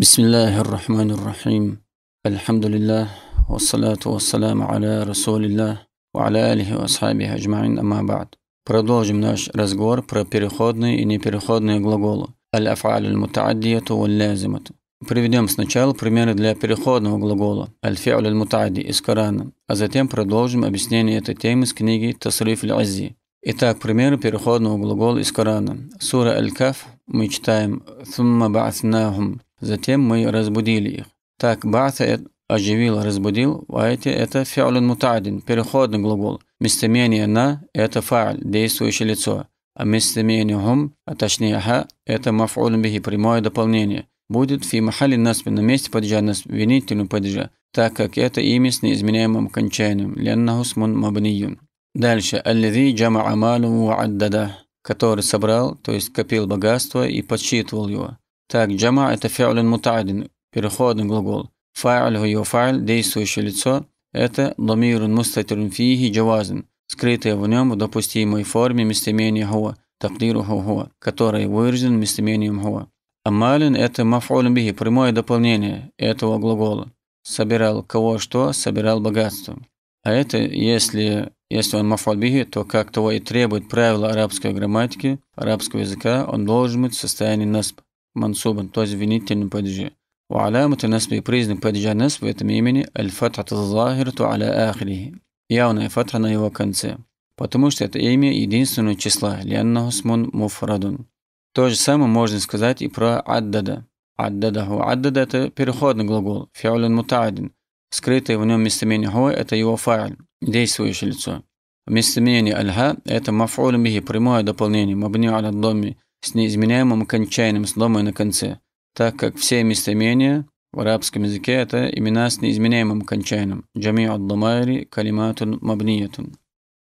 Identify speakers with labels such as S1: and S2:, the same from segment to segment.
S1: بسم الله الرحمن الرحيم الحمد لله والصلاة والسلام على رسول الله وعلى آله وأصحابه أجمعين أما بعد Продолжим наш разговор про переходные и непереходные глаголы. Аль-афаль аль-мутааддияту валь-лязимату. Приведем сначала примеры для переходного глагола «аль-фи'ль аль-мутаадди» из Корана, а затем продолжим объяснение этой темы из книги «Тасриф Итак, примеры переходного глагола из Корана. Сура Аль-Каф мы читаем «Сумма ба'аснахум» Затем мы разбудили их. Так, бата оживил, разбудил, А эти это фиалун мутадин, переходный глагол. Местоимение на – это фааль, действующее лицо. А местоимение хум, а точнее ха – это мафулун бихи, прямое дополнение. Будет фи махали наспи, на месте падежа винительном падежа, так как это имя с неизменяемым кончанием, леннаху смун мабниюн. Дальше. Аллази джама амалу аддада, который собрал, то есть копил богатство и подсчитывал его. Так, джама – это фиалин мутадин, переходный глагол. Фа'аль его фа'аль, действующее лицо – это ламирун мустатирун фихи джавазин, скрытое в нем в допустимой форме местоимения хуа, таклиру хуа, который выражен местоимением хуа. Амалин – это мафулин бихи, прямое дополнение этого глагола. Собирал кого что, собирал богатство. А это, если, если он мафуль бихи, то как того и требует правила арабской грамматики, арабского языка, он должен быть в состоянии насп. منصوب то есть винительным падеже. وعلامة نسب и признак падежа نسب в этом имени الفتحة الظاهرة على آخره явная фатха на его конце, потому что это имя единственного числа لأنه اسم То же самое можно сказать и про аддада. Аддадаху. Аддада – это переходный глагол, фиолин мутаадин. Скрытое в нем местоимение хуа – это его файл, действующее лицо. Местоимение альха – это мафуль бихи, прямое дополнение, мабни аля домми, с неизменяемым окончанием кончайным сломой на конце, так как все местоимения в арабском языке это имена с неизменяемым кончайным. Джами ад-дамайри калиматун мабниятун.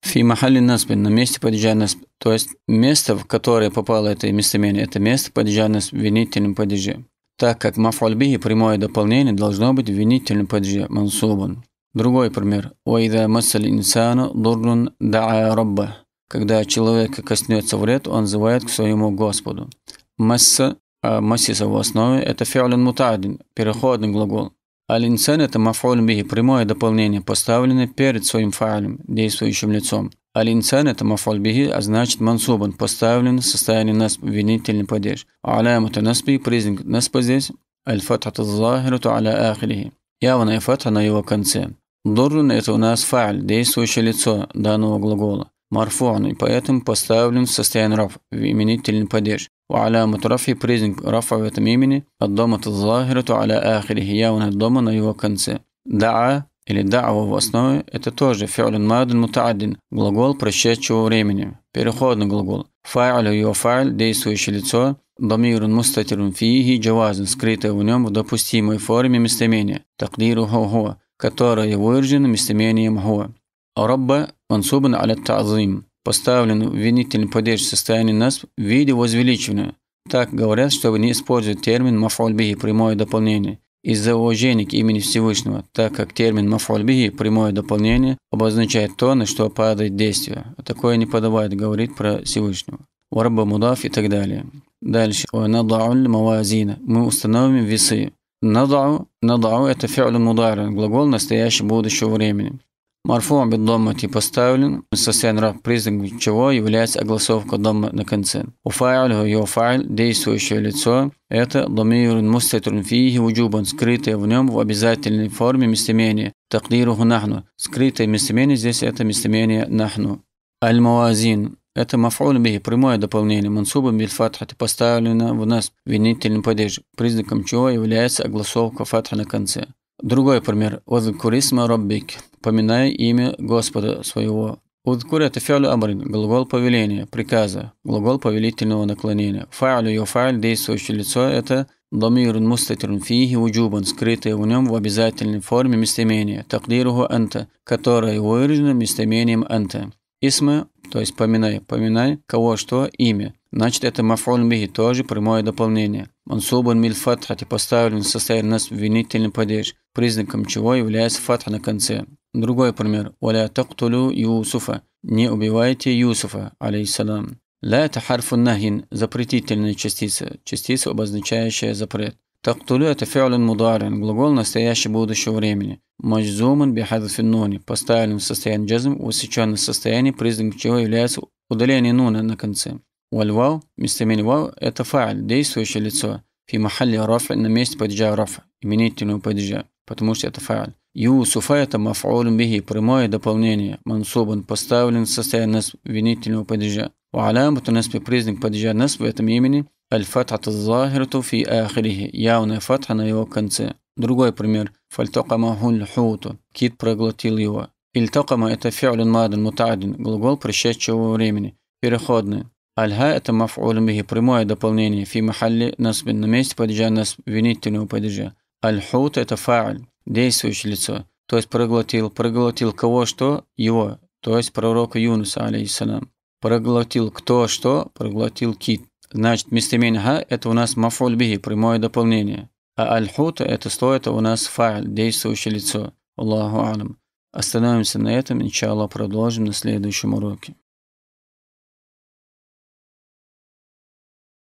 S1: Фи махали наспин, на месте падежа насп. То есть место, в которое попало это местоимение, это место падежа насп в винительном падеже. Так как мафальби прямое дополнение должно быть в винительном падеже мансубан. Другой пример. «Ваида массаль инсану дуррун даа рабба». Когда человек коснется вред, он взывает к своему Господу. Масса, а массиса в основе – это фиалин мутадин, переходный глагол. Аль-инсан – это мафуль би, прямое дополнение, поставленное перед своим фаалем, действующим лицом. Аль-инсан – это мафуль би, а значит мансубан, поставлен в состоянии насп, винительный падеж. Алямата наспи, признак наспа здесь – аль-фатхата захирату аля ахирихи. Явная фатха на его конце. Дуррун – это у нас фааль, действующее лицо данного глагола. مرفوع поэтому поставлен в состояние раф в именительный падеж وعلامة رفعه признак رفع в этом имени الضمة الظاهرة على آخره явная дома на его конце Даа или дава в основе – это тоже фиолин мадин мутааддин, глагол прошедшего времени, переходный глагол. Фа'алю его файл действующее лицо, Дамирун мустатирун фиихи джавазин, скрытое в нем в допустимой форме местоимения, такдиру хуа, которое выражено местоимением хуа. Рабба мансубан аля тазим, поставлен винительный падеж в состоянии нас в виде возвеличивания. Так говорят, чтобы не использовать термин мафальбихи прямое дополнение из-за уважения к имени Всевышнего, так как термин мафальбихи прямое дополнение обозначает то, на что падает действие. А такое не подобает говорить про Всевышнего. Варба мудаф и так далее. Дальше. Надауль мавазина. Мы установим весы. Надау, надау – это фи'лю мударин, глагол настоящего будущего времени. Морфом від дома типу ставлен, сосенра, признак чего является огласовка дома на конце. У файль, его файл действующее лицо, это ضمير مستتر فيه وجوبا скрытое в нем в обязательной форме местоимение. Такдиру нахну Скрытое местоимение здесь это местоимение нахну. Аль-Мавазин. Это мафуль бихи, прямое дополнение. Мансуба биль фатхати поставлено в нас винительном падеже признаком чего является огласовка фатха на конце. Другой пример. Возле роббик поминая имя Господа своего. Удкур – это фиалю амрин, глагол повеления, приказа, глагол повелительного наклонения. Фа'лю юфа'ль – действующее лицо – это ضمير مستتر فيه وجوبا скрытое в нем в обязательной форме местоимение تقديره анта, которое выражено местоимением анта. Исма, то есть поминай, поминай кого что имя. Значит, это мафрон бихи, тоже прямое дополнение. Мансубан миль фатхати поставлен в состоянии нас винительный падеж, признаком чего является фатха на конце. Другой пример. «Валя тактулю Юсуфа» – «Не убивайте Юсуфа», алейхиссалам. «Ла» – это харфу нахин, запретительная частица, частица, обозначающая запрет. «Тактулю» – это фиалин мударин, глагол настоящего будущего времени. «Маджзуман бихадфи нуни» – поставлен в состоянии джазм, усеченное состояние, признак чего является удаление нуна на конце. «Вальвау» – местоимение «вау» – это фааль, действующее лицо. «Фи махалли рафа» – на месте падежа рафа, именительного падежа, потому что это фааль. Юсуфа – это мафауль бихи, прямое дополнение. Мансубан поставлен в состояние винительного падежа. وعلامة نسب признак падежа نسب в этом имени الفتحة الظاهرة في آخره явная фатха на его конце. Другой пример فالتقمه الحوت кит проглотил его. Ильтакама – это фи'лун мадан мутаадин, глагол пришедшего времени, переходный. Альха – это маф'ул бихи, прямое дополнение, фи махалли насбин, на месте падежа насб, винительного падежа. Аль-хут – это фа'ль, действующее лицо, то есть проглотил, проглотил кого что, его, то есть пророка Юнуса, алейхиссалам. Проглотил кто что, проглотил кит. Значит, местоимение ха – это у нас мафуль прямое дополнение. А альхута это слово, это у нас фа'ль, действующее лицо. Аллаху алам. Остановимся на этом, иншаллах, продолжим на следующем уроке.